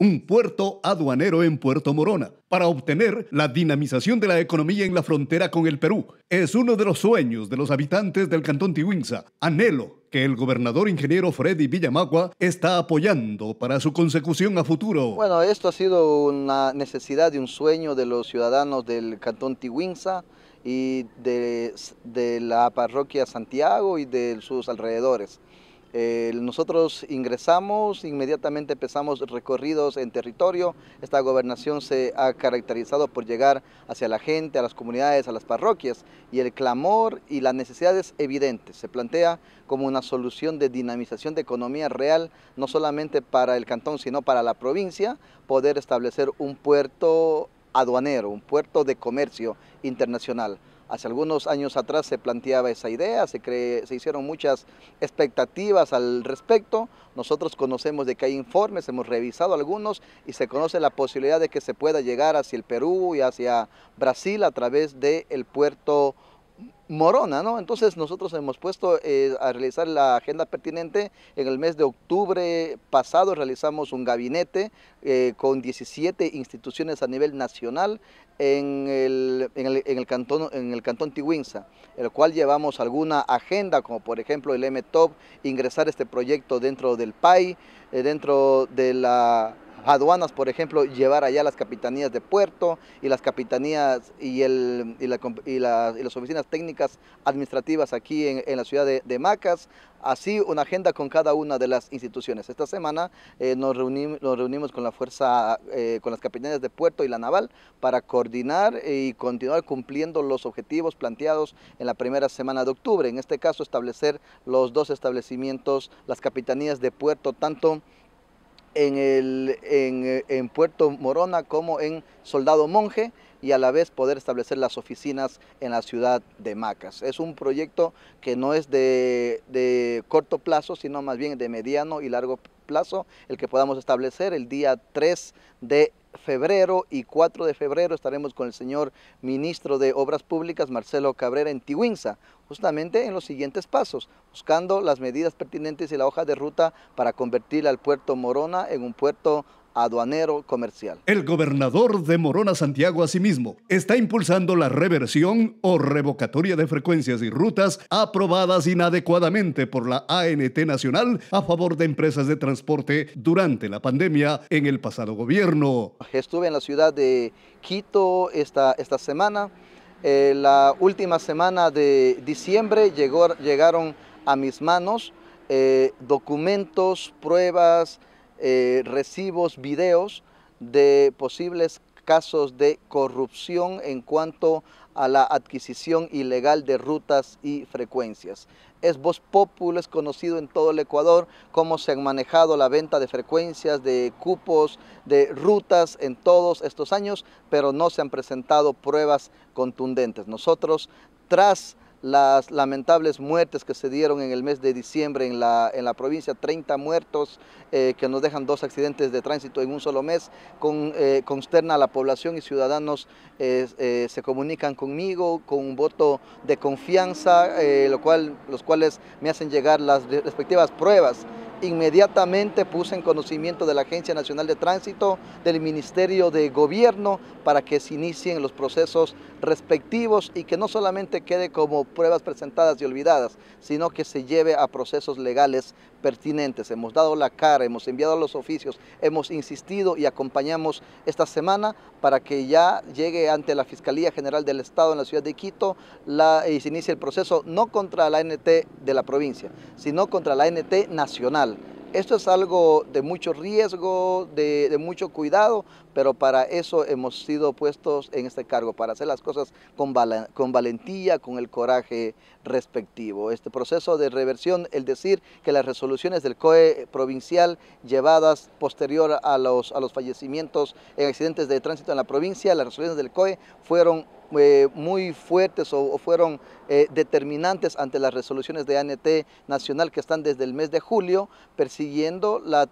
un puerto aduanero en Puerto Morona, para obtener la dinamización de la economía en la frontera con el Perú. Es uno de los sueños de los habitantes del Cantón Tiwinza. Anhelo que el gobernador ingeniero Freddy Villamagua está apoyando para su consecución a futuro. Bueno, esto ha sido una necesidad y un sueño de los ciudadanos del Cantón Tiwinza y de, de la parroquia Santiago y de sus alrededores. Eh, nosotros ingresamos, inmediatamente empezamos recorridos en territorio. Esta gobernación se ha caracterizado por llegar hacia la gente, a las comunidades, a las parroquias y el clamor y las necesidades evidentes. Se plantea como una solución de dinamización de economía real, no solamente para el cantón, sino para la provincia, poder establecer un puerto aduanero, un puerto de comercio internacional. Hace algunos años atrás se planteaba esa idea, se, cree, se hicieron muchas expectativas al respecto. Nosotros conocemos de que hay informes, hemos revisado algunos y se conoce la posibilidad de que se pueda llegar hacia el Perú y hacia Brasil a través del puerto Morona, ¿no? Entonces nosotros hemos puesto eh, a realizar la agenda pertinente. En el mes de octubre pasado realizamos un gabinete eh, con 17 instituciones a nivel nacional en el, en el, en el cantón, en el cantón el cual llevamos alguna agenda, como por ejemplo el MTOP, ingresar este proyecto dentro del PAI, eh, dentro de la aduanas, por ejemplo, llevar allá las capitanías de puerto y las capitanías y, el, las oficinas técnicas administrativas aquí en, la ciudad de, Macas. Así una agenda con cada una de las instituciones. Esta semana eh, nos, reunimos, reunimos con la fuerza, eh, con las capitanías de puerto y la naval para coordinar y continuar cumpliendo los objetivos planteados en la primera semana de octubre. En este caso establecer los dos establecimientos, las capitanías de puerto, tanto en, el, en, Puerto Morona como en Soldado Monje y a la vez poder establecer las oficinas en la ciudad de Macas. Es un proyecto que no es de, de corto plazo, sino más bien de mediano y largo plazo, el que podamos establecer el día 3 de febrero y 4 de febrero estaremos con el señor ministro de Obras Públicas, Marcelo Cabrera, en Tiwinza, justamente en los siguientes pasos, buscando las medidas pertinentes y la hoja de ruta para convertir al puerto Morona en un puerto aduanero comercial. El gobernador de Morona Santiago asimismo está impulsando la reversión o revocatoria de frecuencias y rutas aprobadas inadecuadamente por la ANT Nacional a favor de empresas de transporte durante la pandemia en el pasado gobierno. Estuve en la ciudad de Quito esta, esta semana. Eh, la última semana de diciembre llegó, llegaron a mis manos eh, documentos, pruebas, eh, recibos, videos de posibles casos de corrupción en cuanto a la adquisición ilegal de rutas y frecuencias. Es Voz Popular, es conocido en todo el Ecuador cómo se han manejado la venta de frecuencias, de cupos, de rutas en todos estos años, pero no se han presentado pruebas contundentes. Nosotros, tras las lamentables muertes que se dieron en el mes de diciembre en la, en la provincia, 30 muertos eh, que nos dejan dos accidentes de tránsito en un solo mes, eh, consterna a la población y ciudadanos eh, se comunican conmigo con un voto de confianza, lo cual, los cuales me hacen llegar las respectivas pruebas inmediatamente puse en conocimiento de la Agencia Nacional de Tránsito, del Ministerio de Gobierno, para que se inicien los procesos respectivos y que no solamente quede como pruebas presentadas y olvidadas, sino que se lleve a procesos legales pertinentes. Hemos dado la cara, hemos enviado los oficios, hemos insistido y acompañamos esta semana para que ya llegue ante la Fiscalía General del Estado en la ciudad de Quito y se inicie el proceso no contra la ANT de la provincia, sino contra la ANT nacional esto es algo de mucho riesgo, de, mucho cuidado, pero para eso hemos sido puestos en este cargo, para hacer las cosas con, valentía, con el coraje respectivo. Este proceso de reversión, el decir que las resoluciones del COE provincial llevadas posterior a los, a los fallecimientos en accidentes de tránsito en la provincia, las resoluciones del COE fueron eh, muy fuertes o, fueron eh, determinantes ante las resoluciones de ANT nacional que están desde el mes de julio persiguiendo la,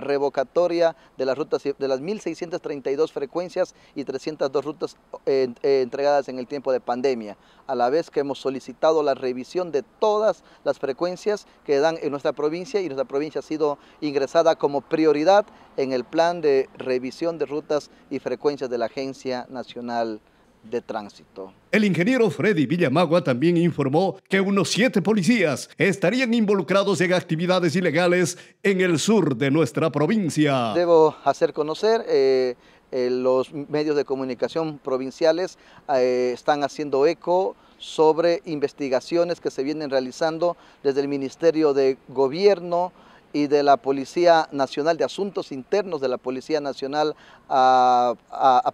revocatoria de las rutas de las 1.632 frecuencias y 302 rutas eh, eh, entregadas en el tiempo de pandemia, a la vez que hemos solicitado la revisión de todas las frecuencias que dan en nuestra provincia y nuestra provincia ha sido ingresada como prioridad en el plan de revisión de rutas y frecuencias de la Agencia Nacional de tránsito. El ingeniero Freddy Villamagua también informó que unos siete policías estarían involucrados en actividades ilegales en el sur de nuestra provincia. Debo hacer conocer, eh, eh, los medios de comunicación provinciales eh, están haciendo eco sobre investigaciones que se vienen realizando desde el Ministerio de Gobierno, y de la Policía Nacional, de asuntos internos de la Policía Nacional a,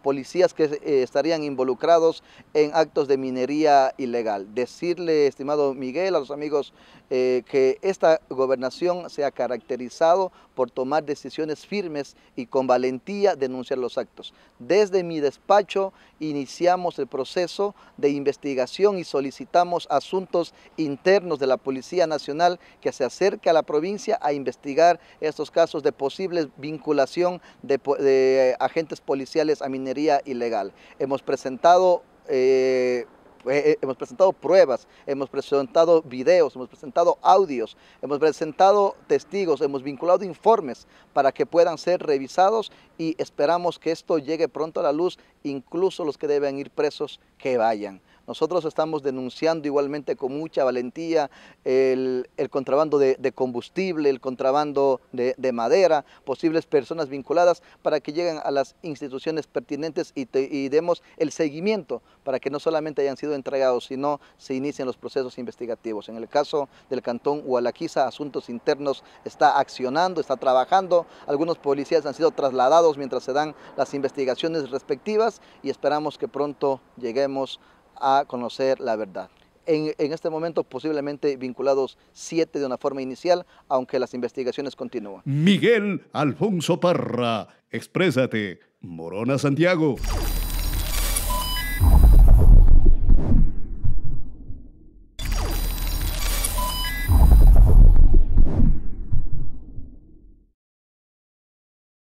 policías que eh, estarían involucrados en actos de minería ilegal. Decirle, estimado Miguel, a los amigos eh, que esta gobernación sea ha caracterizado por tomar decisiones firmes y con valentía denunciar los actos. Desde mi despacho iniciamos el proceso de investigación y solicitamos asuntos internos de la Policía Nacional que se acerque a la provincia a investigar estos casos de posible vinculación de, agentes policiales a minería ilegal. Hemos presentado eh, eh, eh, hemos presentado pruebas, hemos presentado videos, hemos presentado audios, hemos presentado testigos, hemos vinculado informes para que puedan ser revisados y esperamos que esto llegue pronto a la luz, incluso los que deben ir presos que vayan. Nosotros estamos denunciando igualmente con mucha valentía el, contrabando de, combustible, el contrabando de, madera, posibles personas vinculadas para que lleguen a las instituciones pertinentes y, demos el seguimiento para que no solamente hayan sido entregados, sino se inicien los procesos investigativos. En el caso del cantón Hualaquiza, Asuntos Internos está accionando, está trabajando. Algunos policías han sido trasladados mientras se dan las investigaciones respectivas y esperamos que pronto lleguemos a conocer la verdad. En, este momento posiblemente vinculados siete de una forma inicial, aunque las investigaciones continúan. Miguel Alfonso Parra, exprésate, Morona Santiago.